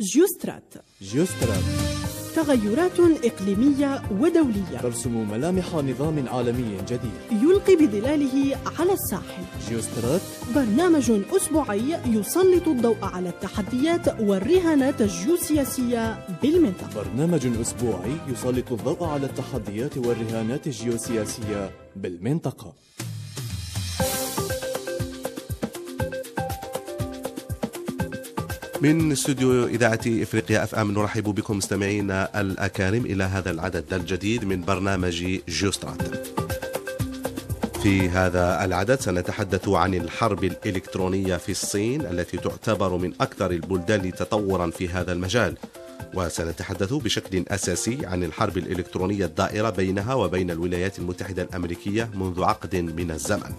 جيوسترات جيوسترات تغيرات إقليمية ودولية ترسم ملامح نظام عالمي جديد يلقي بظلاله على الساحل جيوسترات برنامج أسبوعي يسلط الضوء على التحديات والرهانات الجيوسياسية بالمنطقة برنامج أسبوعي يسلط الضوء على التحديات والرهانات الجيوسياسية بالمنطقة من استوديو إذاعة إفريقيا أف أم نرحب بكم مستمعينا الأكارم إلى هذا العدد الجديد من برنامج جيوسترات في هذا العدد سنتحدث عن الحرب الإلكترونية في الصين التي تعتبر من أكثر البلدان تطورا في هذا المجال وسنتحدث بشكل أساسي عن الحرب الإلكترونية الدائرة بينها وبين الولايات المتحدة الأمريكية منذ عقد من الزمن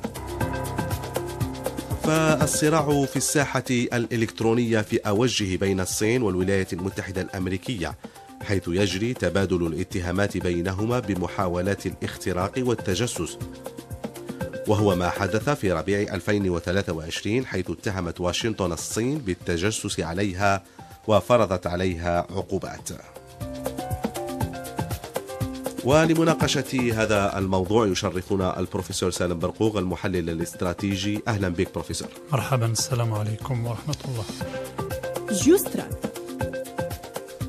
فالصراع في الساحة الإلكترونية في أوجه بين الصين والولايات المتحدة الأمريكية حيث يجري تبادل الاتهامات بينهما بمحاولات الاختراق والتجسس وهو ما حدث في ربيع 2023 حيث اتهمت واشنطن الصين بالتجسس عليها وفرضت عليها عقوبات ولمناقشة هذا الموضوع يشرفنا البروفيسور سالم برقوق المحلل الاستراتيجي أهلا بك بروفيسور مرحبا السلام عليكم ورحمة الله جوسترا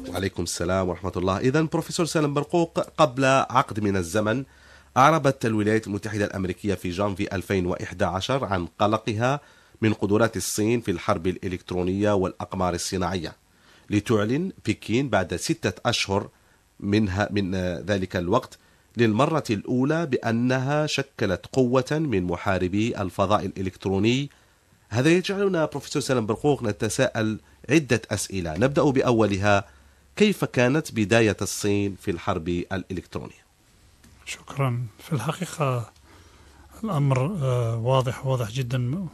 وعليكم السلام ورحمة الله إذا بروفيسور سالم برقوق قبل عقد من الزمن أعربت الولايات المتحدة الأمريكية في جانفي 2011 عن قلقها من قدرات الصين في الحرب الإلكترونية والأقمار الصناعية لتعلن بكين بعد ستة أشهر منها من آه، ذلك الوقت للمرة الأولى بأنها شكلت قوة من محاربي الفضاء الإلكتروني هذا يجعلنا بروفيسور سلام برقوق نتساءل عدة أسئلة نبدأ بأولها كيف كانت بداية الصين في الحرب الإلكترونية؟ شكرا في الحقيقة الأمر آه، واضح واضح جدا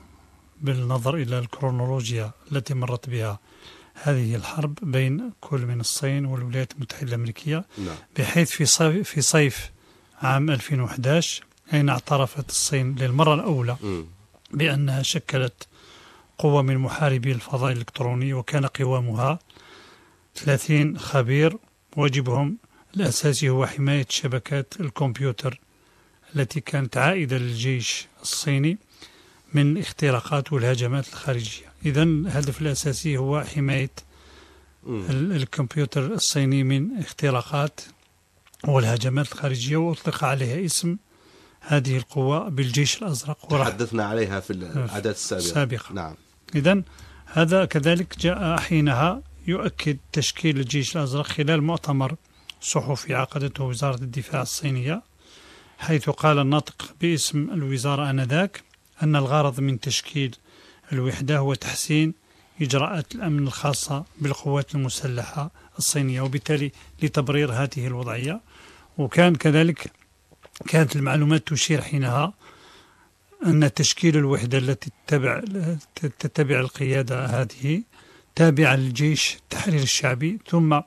بالنظر إلى الكرونولوجيا التي مرت بها هذه الحرب بين كل من الصين والولايات المتحدة الأمريكية نعم. بحيث في صيف, في صيف عام 2011 حين اعترفت الصين للمرة الأولى بأنها شكلت قوة من محاربي الفضاء الإلكتروني وكان قوامها 30 خبير واجبهم الأساسي هو حماية شبكات الكمبيوتر التي كانت عائدة للجيش الصيني من اختراقات والهجمات الخارجية إذا الهدف الأساسي هو حماية الكمبيوتر الصيني من اختراقات والهجمات الخارجية وأطلق عليها اسم هذه القوة بالجيش الأزرق تحدثنا عليها في الاعداد السابقة, السابقة. نعم إذا هذا كذلك جاء حينها يؤكد تشكيل الجيش الأزرق خلال مؤتمر صحفي عقدته وزارة الدفاع الصينية حيث قال الناطق باسم الوزارة آنذاك أن الغرض من تشكيل الوحدة هو تحسين إجراءات الأمن الخاصة بالقوات المسلحة الصينية وبالتالي لتبرير هذه الوضعية وكان كذلك كانت المعلومات تشير حينها أن تشكيل الوحدة التي تتبع تتبع القيادة هذه تابعة للجيش التحرير الشعبي ثم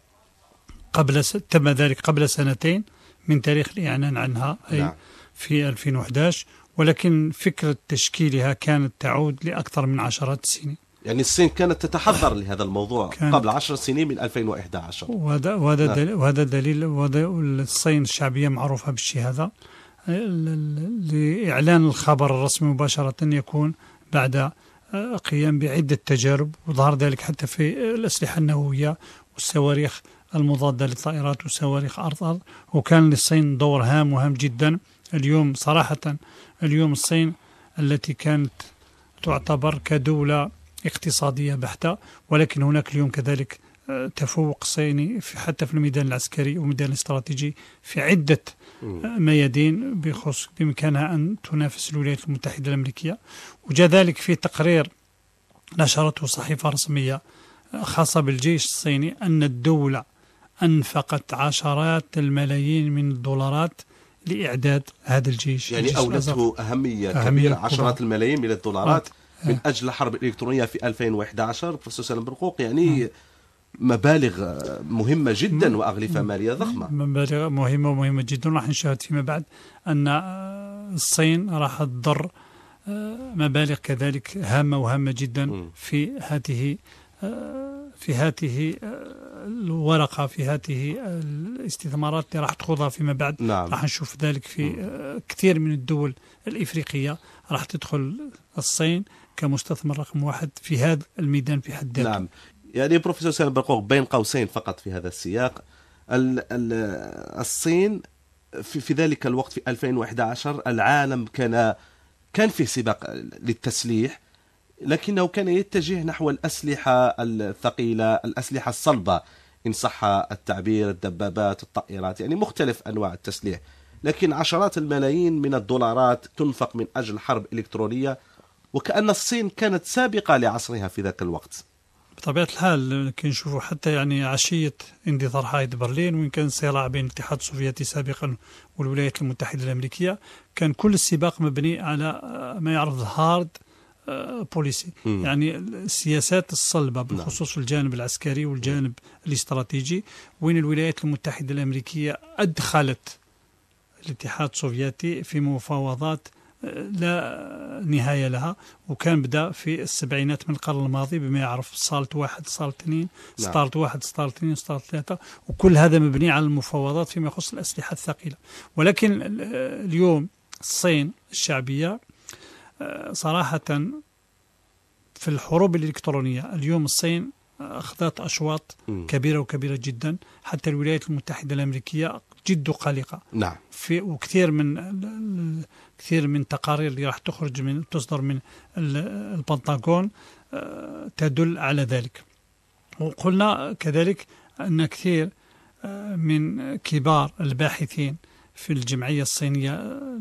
قبل تم ذلك قبل سنتين من تاريخ الإعلان عنها أي نعم. في 2011 ولكن فكرة تشكيلها كانت تعود لأكثر من عشرات السنين يعني الصين كانت تتحضر آه. لهذا الموضوع كانت. قبل عشر سنين من 2011 وهذا وهذا نعم. دليل وهذا دليل وهذا الصين الشعبية معروفة بالشيء هذا آه، لإعلان الخبر الرسمي مباشرة يكون بعد آه، قيام بعدة تجارب وظهر ذلك حتى في الأسلحة النووية والصواريخ المضادة للطائرات وصواريخ أرض أرض وكان للصين دور هام وهام جدا اليوم صراحة اليوم الصين التي كانت تعتبر كدولة اقتصادية بحتة ولكن هناك اليوم كذلك آه، تفوق صيني في حتى في الميدان العسكري والميدان الاستراتيجي في عدة آه، ميادين بخصوص بإمكانها أن تنافس الولايات المتحدة الأمريكية وجاء ذلك في تقرير نشرته صحيفة رسمية آه، خاصة بالجيش الصيني أن الدولة أنفقت عشرات الملايين من الدولارات لإعداد هذا الجيش يعني أولته أهمية, كبيرة عشرات الملايين من الدولارات أه، أه. من أجل الحرب الإلكترونية في 2011 بروفيسور سالم برقوق يعني مبالغ مهمة جدا وأغلفة مالية ضخمة مبالغ مهمة ومهمة جدا راح نشاهد فيما بعد أن آه، الصين راح تضر مبالغ كذلك هامة وهامة جدا في هذه في هاته الورقة في هاته الاستثمارات اللي راح تخوضها فيما بعد نعم. راح نشوف ذلك في نعم. كثير من الدول الإفريقية راح تدخل الصين كمستثمر رقم واحد في هذا الميدان في حد ذاته نعم يعني بروفيسور سالم برقوق بين قوسين فقط في هذا السياق الصين في, في ذلك الوقت في 2011 العالم كان كان فيه سباق للتسليح لكنه كان يتجه نحو الأسلحة الثقيلة الأسلحة الصلبة إن صح التعبير الدبابات الطائرات يعني مختلف أنواع التسليح لكن عشرات الملايين من الدولارات تنفق من أجل حرب إلكترونية وكأن الصين كانت سابقة لعصرها في ذاك الوقت بطبيعة الحال كي نشوفوا حتى يعني عشية اندثار حائط برلين وإن كان الصراع بين الاتحاد السوفيتي سابقا والولايات المتحدة الأمريكية كان كل السباق مبني على آه، ما يعرف الهارد بوليسي آه، مم. يعني السياسات الصلبة بالخصوص نعم. الجانب العسكري والجانب الاستراتيجي وين الولايات المتحدة الأمريكية أدخلت الاتحاد السوفيتي في مفاوضات آه، لا نهاية لها وكان بدأ في السبعينات من القرن الماضي بما يعرف صالت واحد صالت اثنين صالت نعم. واحد صالت اثنين صالت ثلاثة وكل هذا مبني على المفاوضات فيما يخص الأسلحة الثقيلة ولكن آه، اليوم الصين الشعبية صراحة في الحروب الإلكترونية اليوم الصين أخذت أشواط كبيرة وكبيرة جدا حتى الولايات المتحدة الأمريكية جد قلقة نعم في وكثير من كثير من التقارير اللي راح تخرج من تصدر من البنطاغون آه، تدل على ذلك وقلنا كذلك أن كثير آه، من كبار الباحثين في الجمعية الصينية آه،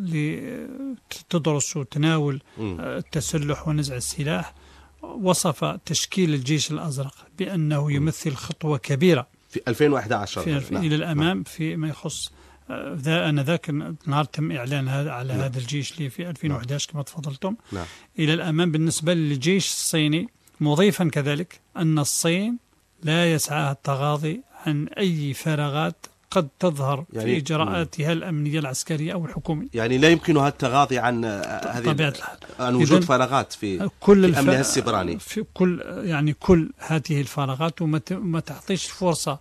لتدرس آه، وتناول آه، التسلح ونزع السلاح وصف تشكيل الجيش الأزرق بأنه يمثل خطوة كبيرة في 2011 في نعم. إلى الأمام في ما يخص ذا انذاك النهار تم اعلان هذا على نعم. هذا الجيش لي في 2011 نعم. كما تفضلتم نعم. الى الامام بالنسبه للجيش الصيني مضيفا كذلك ان الصين لا يسعى التغاضي عن اي فراغات قد تظهر يعني في إجراءاتها الأمنية العسكرية أو الحكومية يعني لا يمكنها التغاضي عن آه، هذه عن وجود فراغات في, كل في أمنها السبراني في كل يعني كل هذه الفراغات وما تعطيش فرصة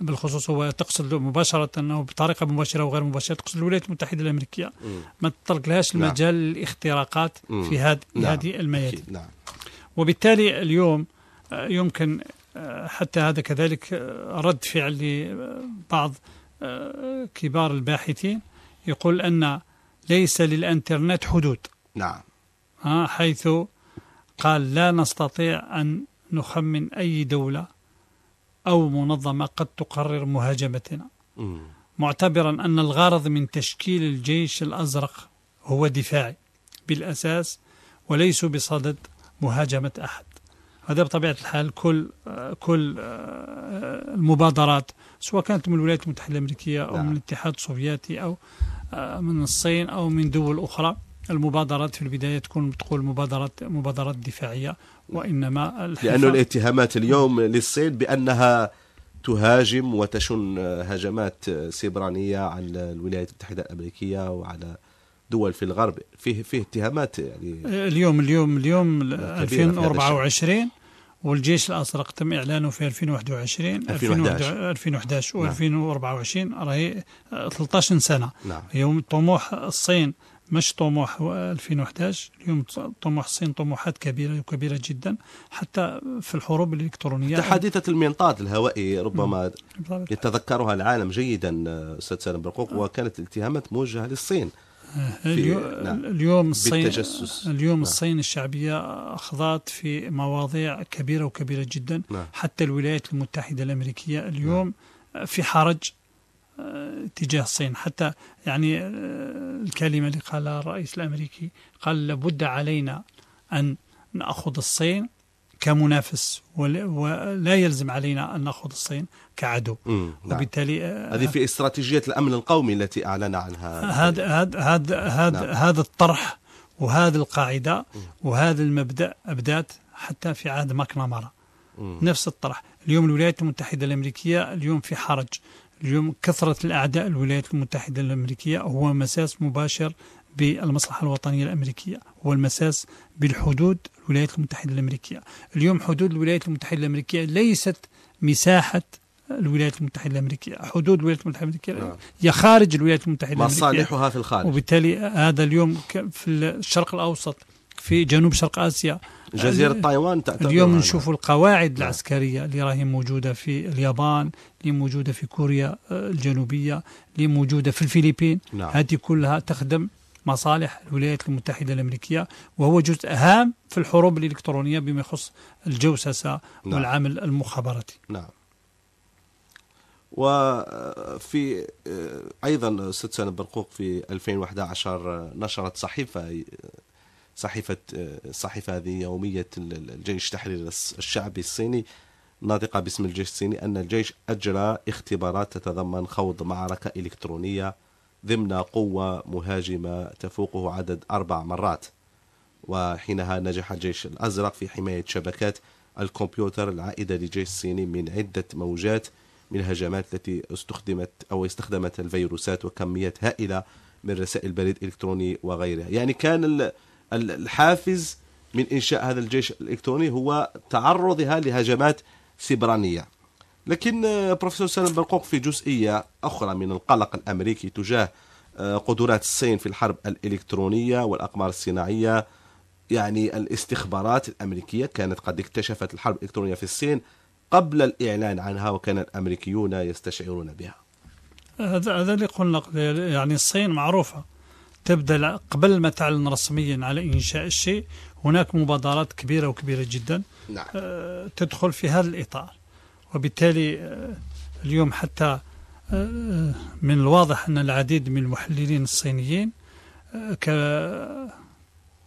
بالخصوص هو تقصد مباشرة أو بطريقة مباشرة وغير مباشرة تقصد الولايات المتحدة الأمريكية م. ما تطلق لهاش المجال نعم. للاختراقات في هذه نعم. هذه الميادين نعم. وبالتالي اليوم آه، يمكن حتى هذا كذلك رد فعل لبعض آه، كبار الباحثين يقول أن ليس للإنترنت حدود نعم حيث قال لا نستطيع أن نخمن أي دولة أو منظمة قد تقرر مهاجمتنا م. معتبرا أن الغرض من تشكيل الجيش الأزرق هو دفاعي بالأساس وليس بصدد مهاجمة أحد هذا بطبيعة الحال كل كل المبادرات سواء كانت من الولايات المتحدة الأمريكية أو نعم. من الاتحاد السوفيتي أو آه، من الصين أو من دول أخرى المبادرات في البداية تكون تقول مبادرات مبادرات دفاعية وإنما لأن الاتهامات اليوم للصين بأنها تهاجم وتشن هجمات سيبرانيه على الولايات المتحدة الأمريكية وعلى دول في الغرب فيه فيه اتهامات يعني اليوم اليوم اليوم 2024 والجيش الازرق تم اعلانه في 2021 2011 2011 و2024 راهي 13 سنه نعم. يوم طموح الصين مش طموح 2011 اليوم طموح الصين طموحات كبيرة وكبيرة جدا حتى في الحروب الإلكترونية حتى حادثة المنطاد الهوائي ربما نعم. يتذكرها العالم جيدا أستاذ سالم برقوق نعم. وكانت الاتهامات موجهة للصين نعم. اليوم الصين بالتجسس اليوم نعم. الصين الشعبيه اخضعت في مواضيع كبيره وكبيره جدا نعم. حتى الولايات المتحده الامريكيه اليوم نعم. آه، في حرج آه، تجاه الصين حتى يعني آه، الكلمه اللي قالها الرئيس الامريكي قال لابد علينا ان ناخذ الصين كمنافس ولا يلزم علينا أن نأخذ الصين كعدو مم. نعم. وبالتالي نعم. هذه في استراتيجية الأمن القومي التي أعلن عنها هذا هذا هذا هذا نعم. الطرح وهذه القاعدة وهذا المبدأ أبدات حتى في عهد ماكنامارا نفس الطرح اليوم الولايات المتحدة الأمريكية اليوم في حرج اليوم كثرة الأعداء الولايات المتحدة الأمريكية هو مساس مباشر بالمصلحة الوطنية الأمريكية هو المساس بالحدود الولايات المتحدة الأمريكية اليوم حدود الولايات المتحدة الأمريكية ليست مساحة الولايات المتحده الامريكيه، حدود الولايات المتحده الامريكيه نعم. هي خارج الولايات المتحده الامريكيه مصالحها في الخارج وبالتالي هذا اليوم في الشرق الاوسط في جنوب شرق اسيا جزيرة تايوان تعتبر اليوم نشوف القواعد نعم. العسكرية اللي راهي موجودة في اليابان اللي موجودة في كوريا آه، الجنوبية اللي موجودة في الفلبين نعم. هذه كلها تخدم مصالح الولايات المتحدة الأمريكية وهو جزء هام في الحروب الإلكترونية بما يخص الجوسسة نعم. والعمل المخابراتي نعم وفي ايضا ست سنة برقوق في 2011 نشرت صحيفه صحيفه الصحيفه هذه يوميه الجيش التحرير الشعبي الصيني ناطقه باسم الجيش الصيني ان الجيش اجرى اختبارات تتضمن خوض معركه الكترونيه ضمن قوة مهاجمة تفوقه عدد أربع مرات وحينها نجح الجيش الأزرق في حماية شبكات الكمبيوتر العائدة للجيش الصيني من عدة موجات من الهجمات التي استخدمت أو استخدمت الفيروسات وكميات هائلة من رسائل بريد إلكتروني وغيرها يعني كان الحافز من إنشاء هذا الجيش الإلكتروني هو تعرضها لهجمات سبرانية لكن آه، بروفيسور سالم برقوق في جزئية أخرى من القلق الأمريكي تجاه آه، قدرات الصين في الحرب الإلكترونية والأقمار الصناعية يعني الاستخبارات الأمريكية كانت قد اكتشفت الحرب الإلكترونية في الصين قبل الإعلان عنها وكان الأمريكيون يستشعرون بها هذا هذا اللي قلنا يعني الصين معروفة تبدأ قبل ما تعلن رسميا على إنشاء الشيء هناك مبادرات كبيرة وكبيرة جدا نعم. آه، تدخل في هذا الإطار وبالتالي آه، اليوم حتى آه، آه، من الواضح أن العديد من المحللين الصينيين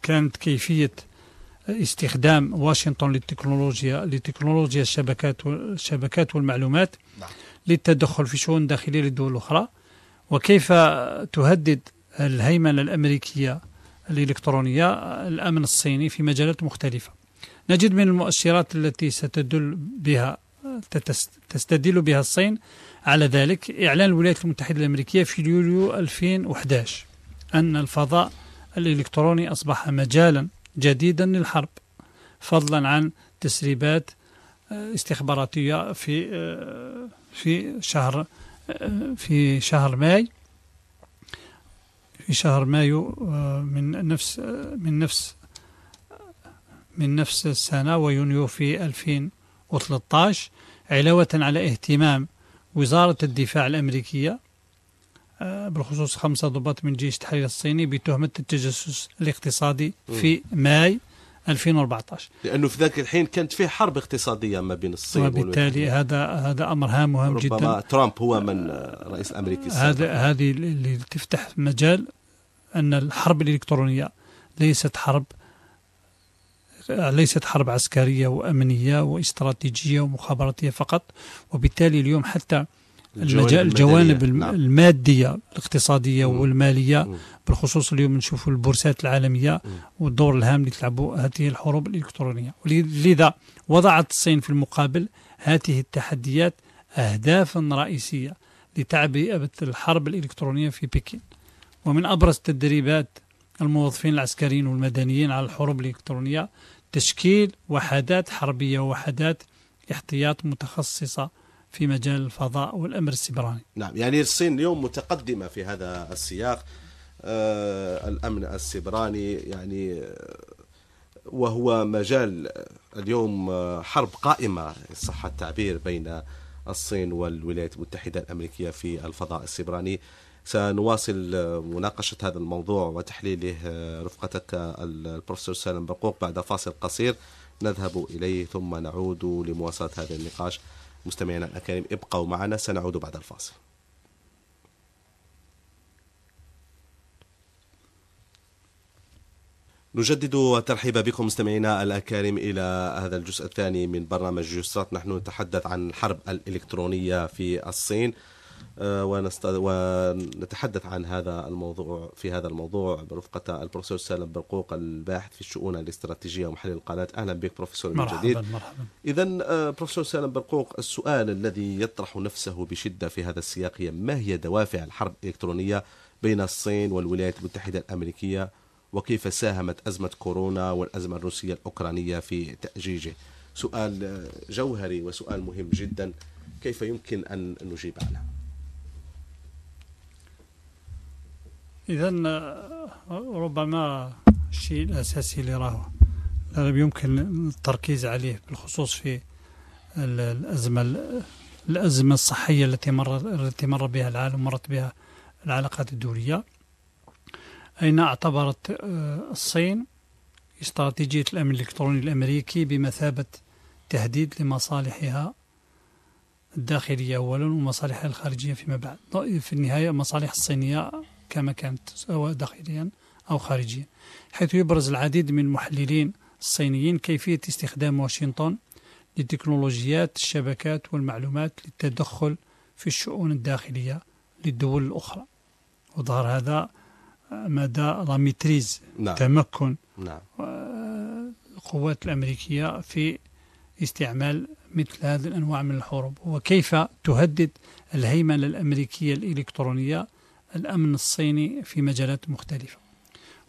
كانت كيفية استخدام واشنطن للتكنولوجيا لتكنولوجيا الشبكات الشبكات والمعلومات نعم. للتدخل في شؤون داخلية للدول الأخرى وكيف تهدد الهيمنة الأمريكية الإلكترونية الأمن الصيني في مجالات مختلفة نجد من المؤشرات التي ستدل بها تستدل بها الصين على ذلك إعلان الولايات المتحدة الأمريكية في يوليو 2011 أن الفضاء الإلكتروني أصبح مجالا جديدا للحرب فضلا عن تسريبات آه، استخباراتية في آه، في شهر آه، في شهر ماي في شهر مايو من نفس من نفس من نفس السنة ويونيو في 2000 2013 علاوة على اهتمام وزارة الدفاع الأمريكية آه، بالخصوص خمسة ضباط من جيش التحرير الصيني بتهمة التجسس الاقتصادي في ماي 2014 لانه في ذاك الحين كانت فيه حرب اقتصاديه ما بين الصين وبالتالي هذا هذا أمر مهم ربما جدا ربما ترامب هو من رئيس امريكي هذا هذه اللي تفتح مجال ان الحرب الالكترونيه ليست حرب ليست حرب عسكرية وأمنية واستراتيجية ومخابراتية فقط وبالتالي اليوم حتى الجوانب الجوانب نعم. المادية الاقتصادية مم. والمالية مم. بالخصوص اليوم نشوف البورسات العالمية مم. والدور الهام اللي تلعبه هذه الحروب الإلكترونية لذا وضعت الصين في المقابل هذه التحديات أهدافا رئيسية لتعبئة الحرب الإلكترونية في بكين ومن أبرز تدريبات الموظفين العسكريين والمدنيين على الحروب الإلكترونية تشكيل وحدات حربية ووحدات احتياط متخصصة في مجال الفضاء والأمر السبراني نعم يعني الصين اليوم متقدمة في هذا السياق آه الأمن السبراني يعني آه، وهو مجال اليوم آه، حرب قائمة صح التعبير بين الصين والولايات المتحدة الأمريكية في الفضاء السبراني سنواصل آه، مناقشة هذا الموضوع وتحليله آه، رفقتك آه، البروفيسور سالم برقوق بعد فاصل قصير نذهب إليه ثم نعود لمواصلة هذا النقاش مستمعينا الأكارم ابقوا معنا سنعود بعد الفاصل نجدد الترحيب بكم مستمعينا الأكارم إلى هذا الجزء الثاني من برنامج جيوسترات نحن نتحدث عن الحرب الإلكترونية في الصين آه، ونست... ونتحدث عن هذا الموضوع في هذا الموضوع برفقة البروفيسور سالم برقوق الباحث في الشؤون الاستراتيجية ومحلل القناة أهلا بك بروفيسور مرحبا الجديد. مرحبا إذا آه، بروفيسور سالم برقوق السؤال الذي يطرح نفسه بشدة في هذا السياق هي ما هي دوافع الحرب الإلكترونية بين الصين والولايات المتحدة الأمريكية وكيف ساهمت أزمة كورونا والأزمة الروسية الأوكرانية في تأجيجه سؤال جوهري وسؤال مهم جدا كيف يمكن أن نجيب عنه إذا ربما الشيء الأساسي اللي راه يمكن التركيز عليه بالخصوص في الأزمة الأزمة الصحية التي مر التي مر بها العالم مرت بها العلاقات الدولية أين اعتبرت آه، الصين استراتيجية الأمن الإلكتروني الأمريكي بمثابة تهديد لمصالحها الداخلية أولا ومصالحها الخارجية فيما بعد في النهاية مصالح الصينية كما كانت سواء داخليا أو خارجيا حيث يبرز العديد من المحللين الصينيين كيفية استخدام واشنطن لتكنولوجيات الشبكات والمعلومات للتدخل في الشؤون الداخلية للدول الأخرى وظهر هذا مدى لا ميتريز نعم. تمكن نعم. آه، القوات الأمريكية في استعمال مثل هذه الأنواع من الحروب وكيف تهدد الهيمنة الأمريكية الإلكترونية الأمن الصيني في مجالات مختلفة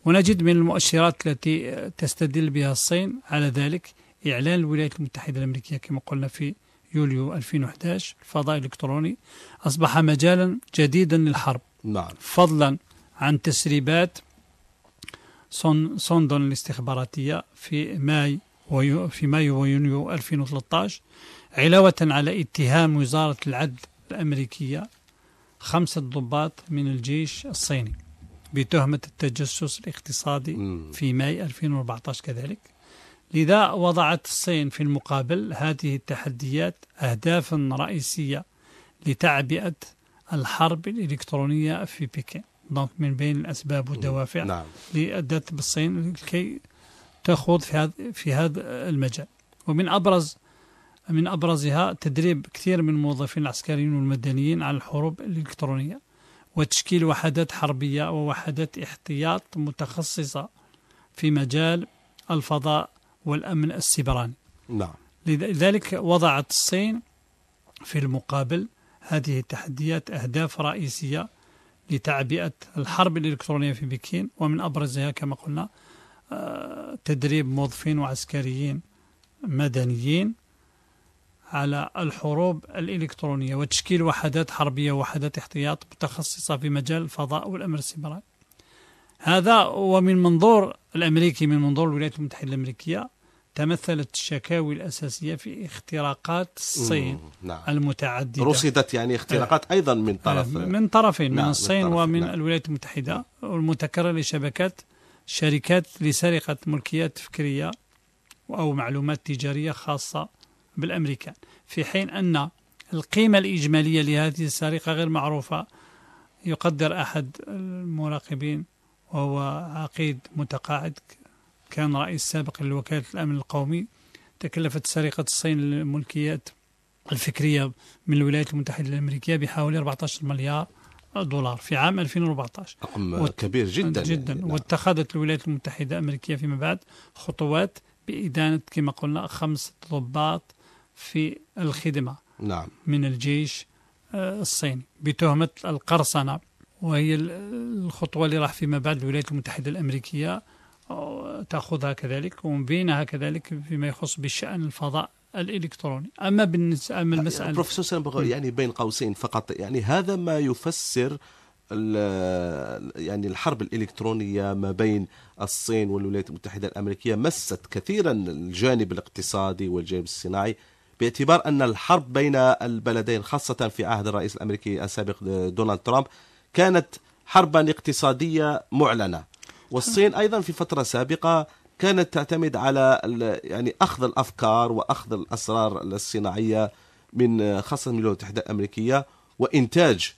ونجد من المؤشرات التي تستدل بها الصين على ذلك إعلان الولايات المتحدة الأمريكية كما قلنا في يوليو 2011 الفضاء الإلكتروني أصبح مجالا جديدا للحرب نعم. فضلا عن تسريبات سوندون الاستخباراتية في ماي ويو في مايو ويونيو 2013 علاوة على اتهام وزارة العدل الأمريكية خمسة ضباط من الجيش الصيني بتهمة التجسس الاقتصادي في ماي 2014 كذلك لذا وضعت الصين في المقابل هذه التحديات أهدافا رئيسية لتعبئة الحرب الإلكترونية في بكين دونك من بين الأسباب والدوافع نعم. لأدت بالصين لكي تخوض في هذا في هذا المجال ومن أبرز من أبرزها تدريب كثير من الموظفين العسكريين والمدنيين على الحروب الإلكترونية وتشكيل وحدات حربية ووحدات احتياط متخصصة في مجال الفضاء والأمن السبراني نعم لذلك وضعت الصين في المقابل هذه التحديات أهداف رئيسية لتعبئة الحرب الإلكترونية في بكين ومن أبرزها كما قلنا آه، تدريب موظفين وعسكريين مدنيين على الحروب الإلكترونية وتشكيل وحدات حربية ووحدات احتياط متخصصة في مجال الفضاء والأمر السيبراني هذا ومن منظور الأمريكي من منظور الولايات المتحدة الأمريكية تمثلت الشكاوي الأساسية في اختراقات الصين نعم. المتعددة رصدت يعني اختراقات آه، أيضا من طرف آه، من طرفين نعم. من الصين من ومن نعم. الولايات المتحدة والمتكررة لشبكات شركات لسرقة ملكيات فكرية أو معلومات تجارية خاصة بالأمريكان في حين أن القيمة الإجمالية لهذه السرقة غير معروفة يقدر أحد المراقبين وهو عقيد متقاعد كان رئيس سابق لوكالة الأمن القومي تكلفت سرقة الصين الملكيات الفكرية من الولايات المتحدة الأمريكية بحوالي 14 مليار دولار في عام 2014 رقم وت... كبير جدا جدا يعني واتخذت الولايات المتحدة الأمريكية فيما بعد خطوات بإدانة كما قلنا خمس ضباط في الخدمة نعم. من الجيش آه، الصيني بتهمة القرصنة وهي الخطوة اللي راح فيما بعد الولايات المتحدة الأمريكية آه، تأخذها كذلك ومن بينها كذلك فيما يخص بشأن الفضاء الالكتروني اما بالنسبه اما آه، المساله بروفيسور يعني بين قوسين فقط يعني هذا ما يفسر يعني الحرب الالكترونيه ما بين الصين والولايات المتحده الامريكيه مست كثيرا الجانب الاقتصادي والجانب الصناعي باعتبار أن الحرب بين البلدين خاصة في عهد الرئيس الأمريكي السابق دونالد ترامب كانت حربا اقتصادية معلنة والصين أيضا في فترة سابقة كانت تعتمد على يعني أخذ الأفكار وأخذ الأسرار الصناعية من خاصة من الولايات المتحدة الأمريكية وإنتاج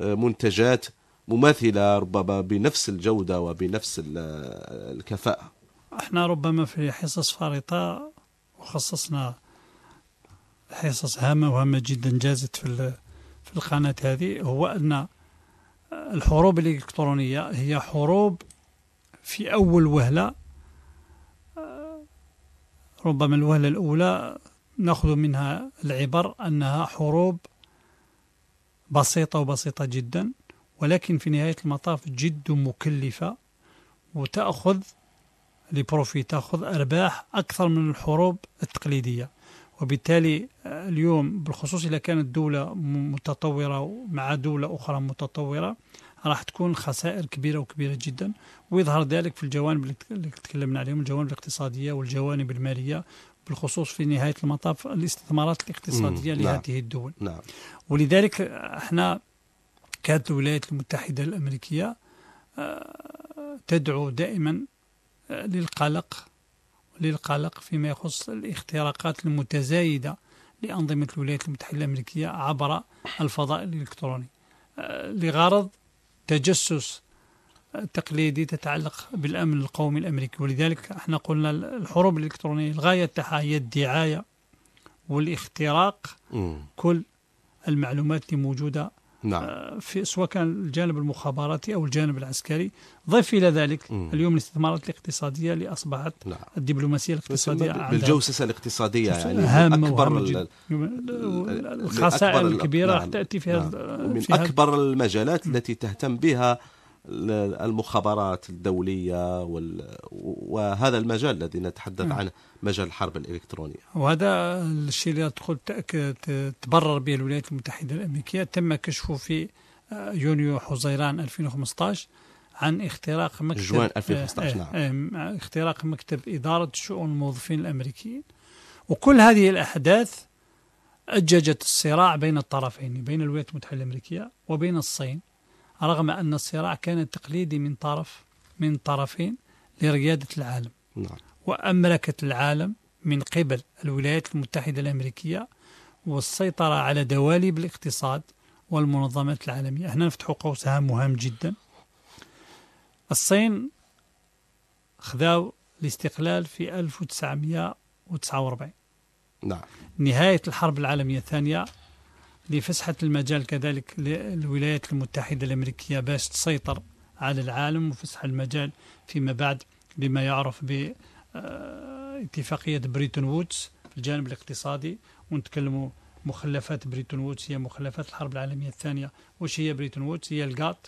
آه، منتجات مماثلة ربما بنفس الجودة وبنفس الكفاءة احنا ربما في حصص فارطة وخصصنا حصص هامة وهامة جدا جازت في في القناة هذه هو أن الحروب الإلكترونية هي حروب في أول وهلة ربما الوهلة الأولى ناخذ منها العبر أنها حروب بسيطة وبسيطة جدا ولكن في نهاية المطاف جد مكلفة وتأخذ لبروفي تأخذ أرباح أكثر من الحروب التقليدية وبالتالي آه، اليوم بالخصوص إذا كانت دولة متطورة مع دولة أخرى متطورة راح تكون خسائر كبيرة وكبيرة جدا ويظهر ذلك في الجوانب اللي تكلمنا عليهم الجوانب الاقتصادية والجوانب المالية بالخصوص في نهاية المطاف الاستثمارات الاقتصادية مم. لهذه نعم. الدول نعم. ولذلك احنا كانت الولايات المتحدة الأمريكية آه، تدعو دائما آه، للقلق للقلق فيما يخص الاختراقات المتزايدة لأنظمة الولايات المتحدة الأمريكية عبر الفضاء الإلكتروني آه، لغرض تجسس تقليدي تتعلق بالأمن القومي الأمريكي ولذلك احنا قلنا الحروب الإلكترونية الغاية هي الدعاية والاختراق كل المعلومات اللي موجودة نعم. آه، في سواء كان الجانب المخابراتي أو الجانب العسكري ضيف إلى ذلك م. اليوم الاستثمارات الاقتصادية اللي أصبحت نعم. الدبلوماسية الاقتصادية بالجوسسة الاقتصادية يعني هامة أكبر الخسائر الكبيرة نعم. تأتي في نعم. هذا من في أكبر المجالات التي تهتم بها المخابرات الدولية وهذا المجال الذي نتحدث نعم. عنه مجال الحرب الإلكترونية وهذا الشيء اللي تقول تبرر به الولايات المتحدة الأمريكية تم كشفه في آه، يونيو حزيران 2015 عن اختراق مكتب جوان 2015 آه، نعم آه، اختراق مكتب إدارة شؤون الموظفين الأمريكيين وكل هذه الأحداث أججت الصراع بين الطرفين بين الولايات المتحدة الأمريكية وبين الصين رغم أن الصراع كان تقليدي من طرف من طرفين لريادة العالم نعم. وأملكة العالم من قبل الولايات المتحدة الأمريكية والسيطرة على دواليب الاقتصاد والمنظمات العالمية هنا نفتح هام مهم جدا الصين خذوا الاستقلال في 1949 نعم نهاية الحرب العالمية الثانية لفسحة المجال كذلك للولايات المتحدة الأمريكية باش تسيطر على العالم وفسح المجال فيما بعد بما يعرف باتفاقية آه، بريتون وودز في الجانب الاقتصادي ونتكلموا مخلفات بريتون وودز هي مخلفات الحرب العالمية الثانية وش هي بريتون وودز هي الجات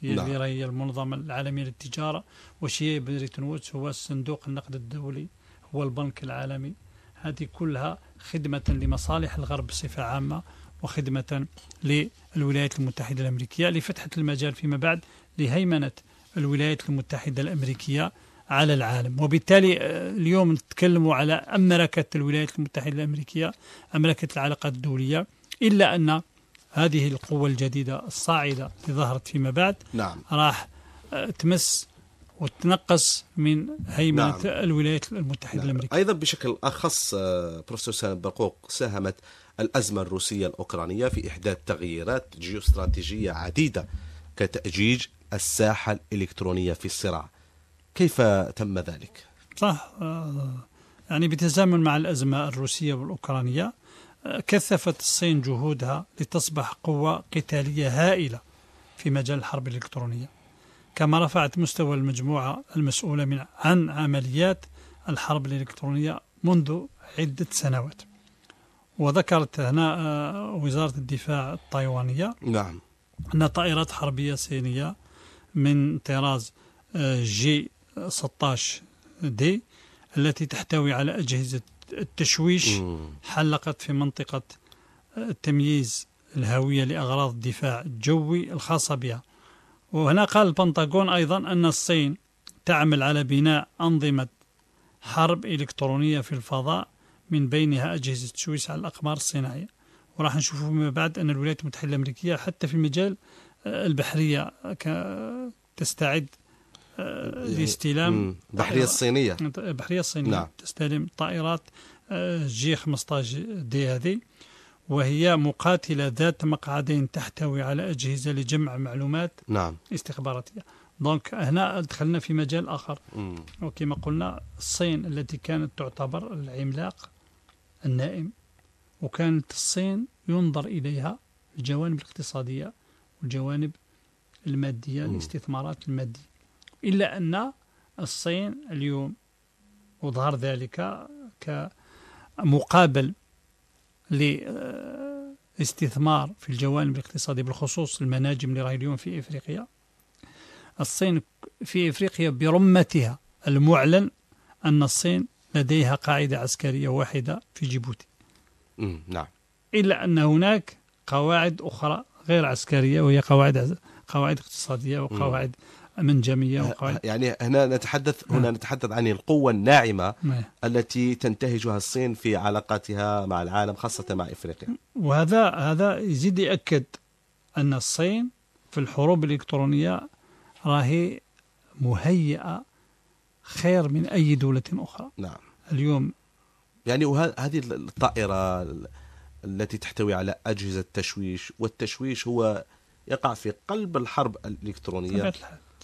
هي نعم. اللي هي المنظمة العالمية للتجارة وش هي بريتون وودز هو الصندوق النقد الدولي هو البنك العالمي هذه كلها خدمة لمصالح الغرب بصفة عامة وخدمة للولايات المتحدة الأمريكية لفتحت المجال فيما بعد لهيمنة الولايات المتحدة الأمريكية على العالم وبالتالي آه، اليوم نتكلم على أمركة الولايات المتحدة الأمريكية أمركة العلاقات الدولية إلا أن هذه القوة الجديدة الصاعدة اللي ظهرت فيما بعد نعم. راح آه، تمس وتنقص من هيمنة نعم. الولايات المتحدة نعم. الأمريكية أيضا بشكل أخص آه، بروفيسور سالم برقوق ساهمت الأزمة الروسية الأوكرانية في إحداث تغييرات جيوستراتيجية عديدة كتأجيج الساحة الإلكترونية في الصراع كيف تم ذلك؟ صح آه، يعني بالتزامن مع الأزمة الروسية والأوكرانية آه، كثفت الصين جهودها لتصبح قوة قتالية هائلة في مجال الحرب الإلكترونية كما رفعت مستوى المجموعة المسؤولة من عن عمليات الحرب الإلكترونية منذ عدة سنوات وذكرت هنا آه، وزارة الدفاع التايوانية نعم أن طائرات حربية صينية من طراز آه، جي 16 دي التي تحتوي على أجهزة التشويش حلقت في منطقة آه، التمييز الهوية لأغراض الدفاع الجوي الخاصة بها وهنا قال البنطاغون أيضا أن الصين تعمل على بناء أنظمة حرب إلكترونية في الفضاء من بينها أجهزة سويس على الأقمار الصناعية وراح نشوف فيما بعد أن الولايات المتحدة الأمريكية حتى في مجال آه، البحرية آه، تستعد آه، يعني، لاستلام البحرية الصينية البحرية الصينية نعم. تستلم طائرات جي 15 دي هذه وهي مقاتلة ذات مقعدين تحتوي على أجهزة لجمع معلومات نعم. استخباراتية دونك هنا دخلنا في مجال آخر مم. وكما قلنا الصين التي كانت تعتبر العملاق النائم وكانت الصين ينظر إليها الجوانب الاقتصادية والجوانب المادية مم. الاستثمارات المادية إلا أن الصين اليوم وظهر ذلك كمقابل لاستثمار في الجوانب الاقتصادية بالخصوص المناجم اللي راهي اليوم في إفريقيا الصين في إفريقيا برمتها المعلن أن الصين لديها قاعدة عسكرية واحدة في جيبوتي نعم إلا أن هناك قواعد أخرى غير عسكرية وهي قواعد قواعد اقتصادية وقواعد مم. من جميع وقال يعني هنا نتحدث هنا نعم. نتحدث عن القوة الناعمة نعم. التي تنتهجها الصين في علاقاتها مع العالم خاصة مع افريقيا وهذا هذا يزيد يأكد ان الصين في الحروب الالكترونية راهي مهيئة خير من اي دولة اخرى نعم اليوم يعني هذه الطائرة التي تحتوي على أجهزة تشويش والتشويش هو يقع في قلب الحرب الإلكترونية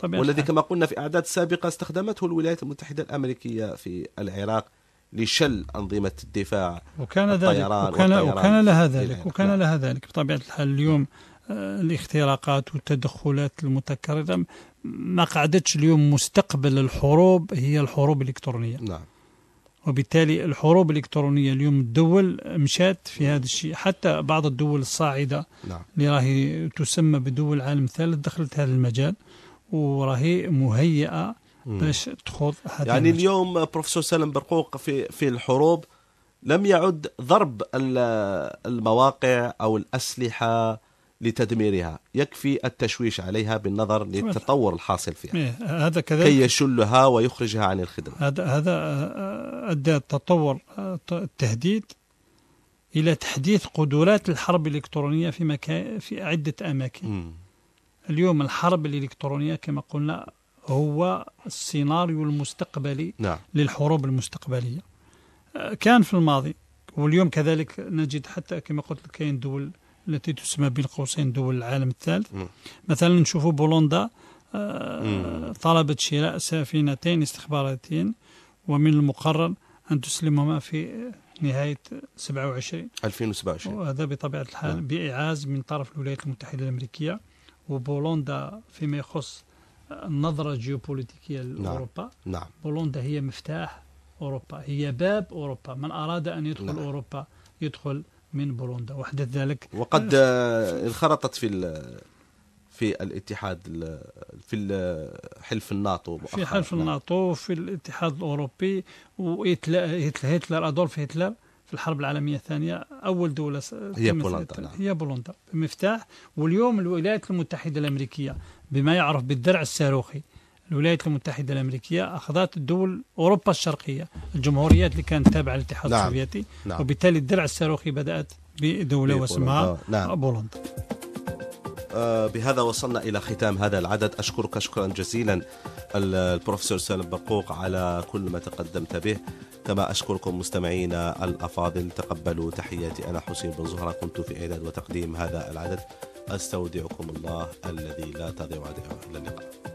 والذي كما قلنا في أعداد سابقة استخدمته الولايات المتحدة الأمريكية في العراق لشل أنظمة الدفاع وكان ذلك وكان, وكان لها ذلك وكان لها ذلك بطبيعة الحال اليوم آه، الاختراقات والتدخلات المتكررة ما قعدتش اليوم مستقبل الحروب هي الحروب الإلكترونية نعم وبالتالي الحروب الإلكترونية اليوم الدول مشات في هذا الشيء حتى بعض الدول الصاعدة نعم. اللي راهي تسمى بدول العالم الثالث دخلت هذا المجال وراهي مهيئه باش تخوض هذا يعني المجد. اليوم بروفيسور سالم برقوق في في الحروب لم يعد ضرب المواقع او الاسلحه لتدميرها يكفي التشويش عليها بالنظر للتطور الحاصل فيها إيه، هذا كذلك كي يشلها ويخرجها عن الخدمة هذا هذا آه، آه، أدى تطور آه، التهديد إلى تحديث قدرات الحرب الإلكترونية في مكا في عدة أماكن م. اليوم الحرب الإلكترونية كما قلنا هو السيناريو المستقبلي نعم. للحروب المستقبلية آه، كان في الماضي واليوم كذلك نجد حتى كما قلت لك كاين دول التي تسمى بين قوسين دول العالم الثالث م. نعم. مثلا نشوفوا بولندا آه، طلبت شراء سفينتين استخباراتين ومن المقرر أن تسلمهما في نهاية 27 2027 وهذا بطبيعة الحال نعم. بإعاز من طرف الولايات المتحدة الأمريكية وبولندا فيما يخص النظرة الجيوبوليتيكية نعم. لأوروبا نعم. نعم. بولندا هي مفتاح أوروبا هي باب أوروبا من أراد أن يدخل نعم. أوروبا يدخل من بولندا وحدث ذلك وقد آه، انخرطت في في الاتحاد في حلف الناتو في حلف نعم. الناتو في الاتحاد الأوروبي وهتلر أدولف هتلر في الحرب العالمية الثانية أول دولة هي بولندا نعم. هي بولندا بمفتاح واليوم الولايات المتحدة الأمريكية بما يعرف بالدرع الصاروخي الولايات المتحدة الأمريكية أخذت دول أوروبا الشرقية الجمهوريات اللي كانت تابعة للاتحاد نعم. السوفيتي نعم. وبالتالي الدرع الصاروخي بدأت بدولة واسمها نعم. بولندا آه، بهذا وصلنا إلى ختام هذا العدد أشكرك شكرا جزيلا البروفيسور سالم برقوق على كل ما تقدمت به كما أشكركم مستمعينا الأفاضل تقبلوا تحياتي أنا حسين بن زهرة كنت في إعداد وتقديم هذا العدد أستودعكم الله الذي لا تضيع ودائعه إلى اللقاء